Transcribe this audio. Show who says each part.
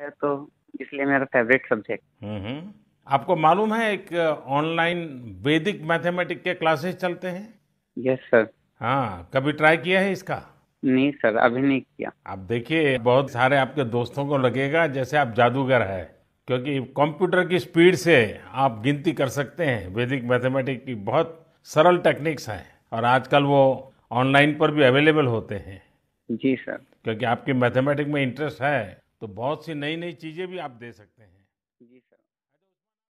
Speaker 1: है तो इसलिए मेरा फेवरेट सब्जेक्ट हम्म, हम्म।
Speaker 2: आपको मालूम है एक ऑनलाइन वैदिक मैथमेटिक के क्लासेस चलते हैं यस सर हाँ कभी ट्राई किया है इसका नहीं सर अभी नहीं किया आप देखिए बहुत सारे आपके दोस्तों को लगेगा जैसे आप जादूगर है क्योंकि कंप्यूटर की स्पीड से आप गिनती कर सकते हैं वैदिक मैथमेटिक की बहुत सरल टेक्निक्स हैं और आजकल वो ऑनलाइन पर भी अवेलेबल होते हैं जी सर क्योंकि आपकी मैथमेटिक में इंटरेस्ट है तो बहुत सी नई नई चीजें भी आप दे सकते
Speaker 3: हैं जी सर